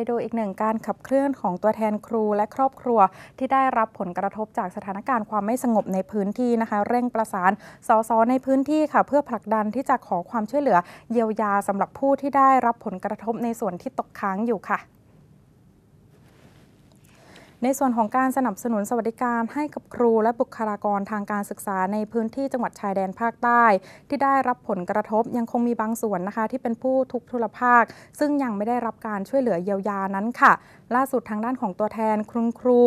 ไปดูอีกหนึ่งการขับเคลื่อนของตัวแทนครูและครอบครัว ที่ได้รับผลกระทบจากสถานการณ์ความไม่สงบในพื้นที่นะคะ เร่งประสานสสในพื้นที่ค่ะ เพื่อผลักดันที่จะขอความช่วยเหลือ เยียวยาสำหรับผู้ที่ได้รับผลกระทบในส่วนที่ตกค้างอยู่ค่ะในส่วนของการสนับสนุนสวัสดิการให้กับครูและบุคลากรทางการศึกษาในพื้นที่จังหวัดชายแดนภาคใต้ ที่ได้รับผลกระทบยังคงมีบางส่วนนะคะที่เป็นผู้ทุกทุลภาคซึ่งยังไม่ได้รับการช่วยเหลือเยียวยานั้นค่ะล่าสุดทางด้านของตัวแทนคุูครู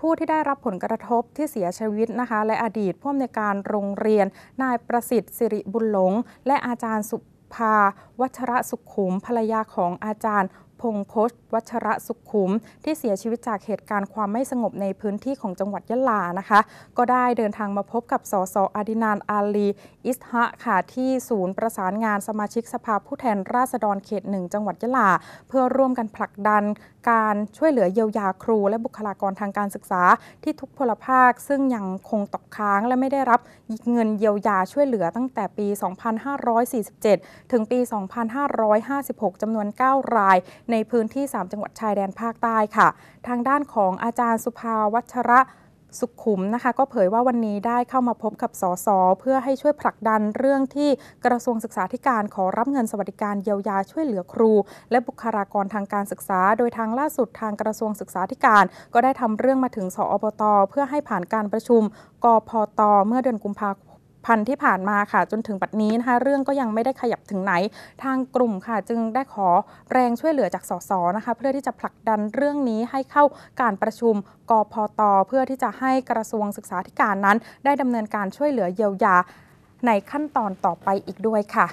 ผู้ที่ได้รับผลกระทบที่เสียชีวิตนะคะและอดีตผู้อำนวยการโรงเรียนนายประสิทธิ์สิริบุญหลง และอาจารย์สุภาวัชระสุขขุมภรรยาของอาจารย์พงพศวัชระสุขขุมที่เสียชีวิตจากเหตุการณ์ความไม่สงบในพื้นที่ของจังหวัดยะลา นะคะ ก็ได้เดินทางมาพบกับสสอดินานอาลี อิสฮะค่ะที่ศูนย์ประสานงานสมาชิกสภาผู้แทนราษฎรเขตหนึ่งจังหวัดยะลา เพื่อร่วมกันผลักดันการช่วยเหลือเยียวยาครูและบุคลากรทางการศึกษาที่ทุกพลภาคซึ่งยังคงตกค้างและไม่ได้รับเงินเยียวยาช่วยเหลือตั้งแต่ปี 2547 ถึงปี 2556จำนวน 9 รายในพื้นที่ 3 จังหวัดชายแดนภาคใต้ค่ะ ทางด้านของอาจารย์สุภาวัชระสุขุมนะคะ ก็เผยว่าวันนี้ได้เข้ามาพบกับสสเพื่อให้ช่วยผลักดันเรื่องที่กระทรวงศึกษาธิการขอรับเงินสวัสดิการเยียวยาช่วยเหลือครู และบุคลากรทางการศึกษา โดยทางล่าสุดทางกระทรวงศึกษาธิการ ก็ได้ทำเรื่องมาถึงสอปตเพื่อให้ผ่านการประชุมกพตเมื่อเดือนกุมภาพพันธ์ที่ผ่านมาค่ะ จนถึงปัจจุบันนี้นะคะเรื่องก็ยังไม่ได้ขยับถึงไหน ทางกลุ่มค่ะจึงได้ขอแรงช่วยเหลือจากสสนะคะ เพื่อที่จะผลักดันเรื่องนี้ให้เข้าการประชุมกพตเพื่อที่จะให้กระทรวงศึกษาธิการนั้น ได้ดำเนินการช่วยเหลือเยียวยา ในขั้นตอนต่อไปอีกด้วยค่ะ